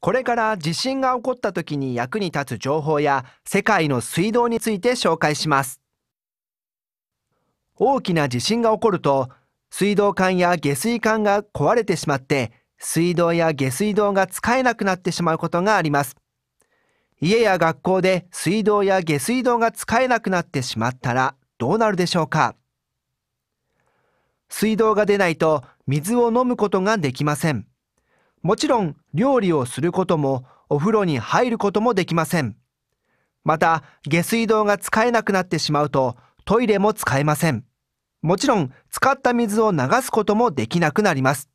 これから地震が起こった時に役に立つ情報や世界の水道について紹介します大きな地震が起こると水道管や下水管が壊れてしまって水道や下水道が使えなくなってしまうことがあります家や学校で水道や下水道が使えなくなってしまったらどうなるでしょうか水道が出ないと水を飲むことができませんもちろん料理をすることもお風呂に入ることもできません。また下水道が使えなくなってしまうとトイレも使えません。もちろん使った水を流すこともできなくなります。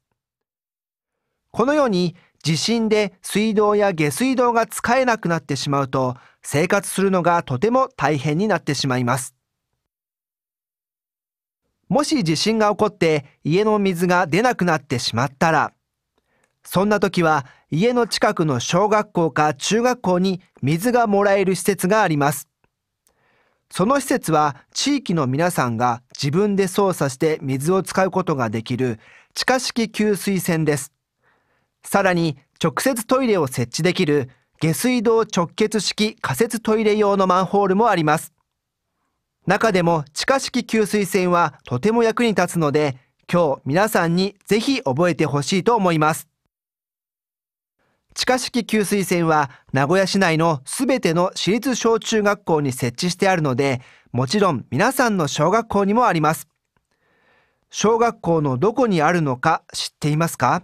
このように地震で水道や下水道が使えなくなってしまうと生活するのがとても大変になってしまいます。もし地震が起こって家の水が出なくなってしまったらそんな時は家の近くの小学校か中学校に水がもらえる施設があります。その施設は地域の皆さんが自分で操作して水を使うことができる地下式給水栓です。さらに直接トイレを設置できる下水道直結式仮設トイレ用のマンホールもあります。中でも地下式給水栓はとても役に立つので今日皆さんにぜひ覚えてほしいと思います。地下式給水栓は名古屋市内のすべての私立小中学校に設置してあるので、もちろん皆さんの小学校にもあります。小学校のどこにあるのか知っていますか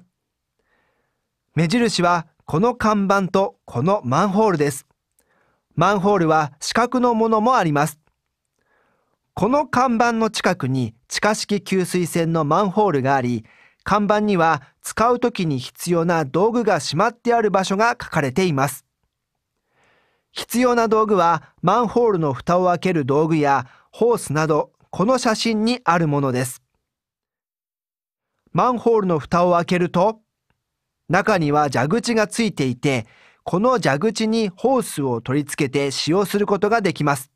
目印はこの看板とこのマンホールです。マンホールは四角のものもあります。この看板の近くに地下式給水栓のマンホールがあり、看板には使う時に必要な道具がしまってある場所が書かれています。必要な道具はマンホールの蓋を開ける道具やホースなどこの写真にあるものです。マンホールの蓋を開けると中には蛇口がついていてこの蛇口にホースを取り付けて使用することができます。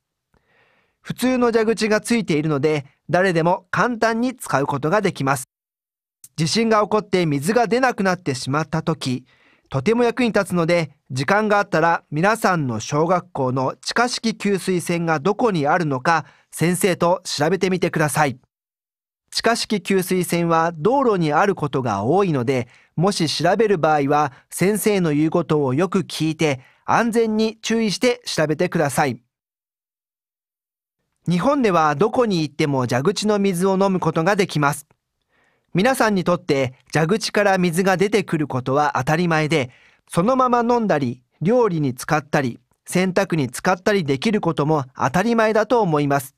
普通の蛇口がついているので誰でも簡単に使うことができます。地震が起こって水が出なくなってしまった時とても役に立つので時間があったら皆さんの小学校の地下式給水栓がどこにあるのか先生と調べてみてください地下式給水栓は道路にあることが多いのでもし調べる場合は先生の言うことをよく聞いて安全に注意して調べてください日本ではどこに行っても蛇口の水を飲むことができます皆さんにとって蛇口から水が出てくることは当たり前で、そのまま飲んだり、料理に使ったり、洗濯に使ったりできることも当たり前だと思います。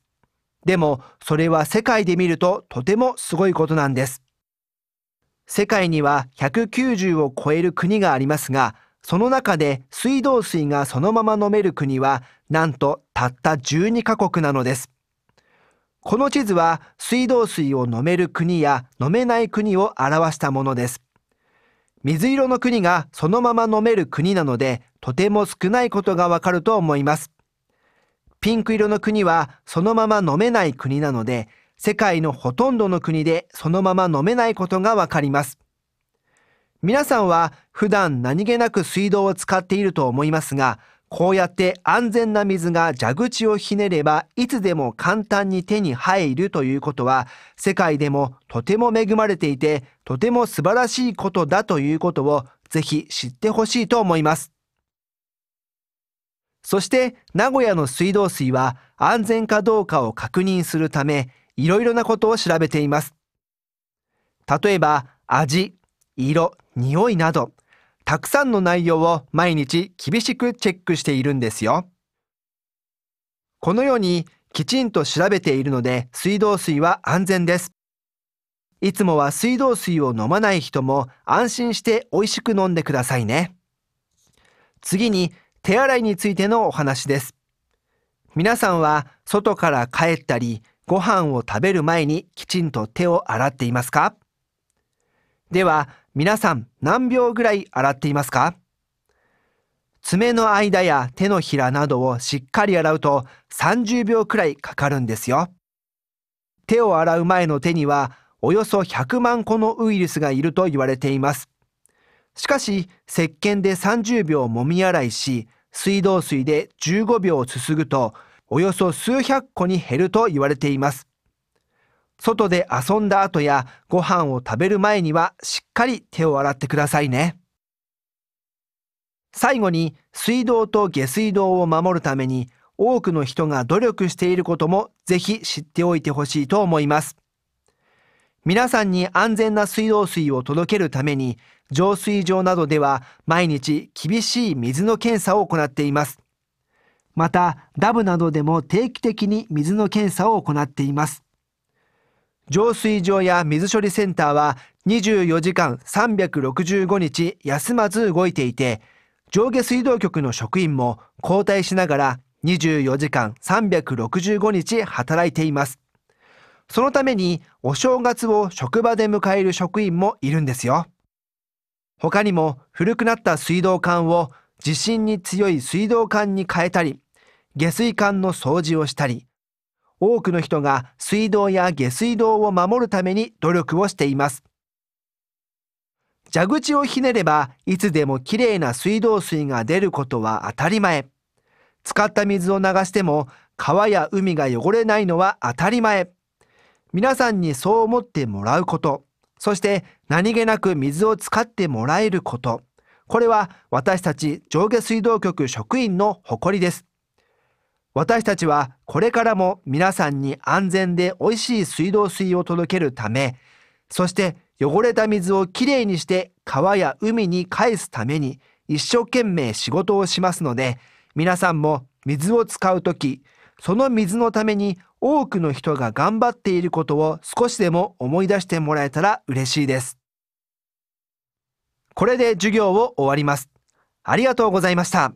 でも、それは世界で見るととてもすごいことなんです。世界には190を超える国がありますが、その中で水道水がそのまま飲める国は、なんとたった12カ国なのです。この地図は水道水を飲める国や飲めない国を表したものです。水色の国がそのまま飲める国なので、とても少ないことがわかると思います。ピンク色の国はそのまま飲めない国なので、世界のほとんどの国でそのまま飲めないことがわかります。皆さんは普段何気なく水道を使っていると思いますが、こうやって安全な水が蛇口をひねればいつでも簡単に手に入るということは世界でもとても恵まれていてとても素晴らしいことだということをぜひ知ってほしいと思います。そして名古屋の水道水は安全かどうかを確認するためいろいろなことを調べています。例えば味、色、匂いなどたくさんの内容を毎日厳しくチェックしているんですよ。このようにきちんと調べているので水道水は安全です。いつもは水道水を飲まない人も安心して美味しく飲んでくださいね。次に手洗いについてのお話です。皆さんは外から帰ったりご飯を食べる前にきちんと手を洗っていますかでは、皆さん何秒ぐらい洗っていますか爪の間や手のひらなどをしっかり洗うと30秒くらいかかるんですよ。手を洗う前の手にはおよそ100万個のウイルスがいると言われています。しかし、石鹸で30秒もみ洗いし、水道水で15秒すすぐと、およそ数百個に減ると言われています。外で遊んだ後やご飯を食べる前にはしっかり手を洗ってくださいね。最後に水道と下水道を守るために多くの人が努力していることもぜひ知っておいてほしいと思います。皆さんに安全な水道水を届けるために浄水場などでは毎日厳しい水の検査を行っています。またダブなどでも定期的に水の検査を行っています。浄水場や水処理センターは24時間365日休まず動いていて、上下水道局の職員も交代しながら24時間365日働いています。そのためにお正月を職場で迎える職員もいるんですよ。他にも古くなった水道管を地震に強い水道管に変えたり、下水管の掃除をしたり、多くの人が水道や下水道を守るために努力をしています。蛇口をひねればいつでもきれいな水道水が出ることは当たり前。使った水を流しても川や海が汚れないのは当たり前。皆さんにそう思ってもらうこと、そして何気なく水を使ってもらえること。これは私たち上下水道局職員の誇りです。私たちはこれからも皆さんに安全で美味しい水道水を届けるため、そして汚れた水をきれいにして川や海に返すために一生懸命仕事をしますので、皆さんも水を使うとき、その水のために多くの人が頑張っていることを少しでも思い出してもらえたら嬉しいです。これで授業を終わります。ありがとうございました。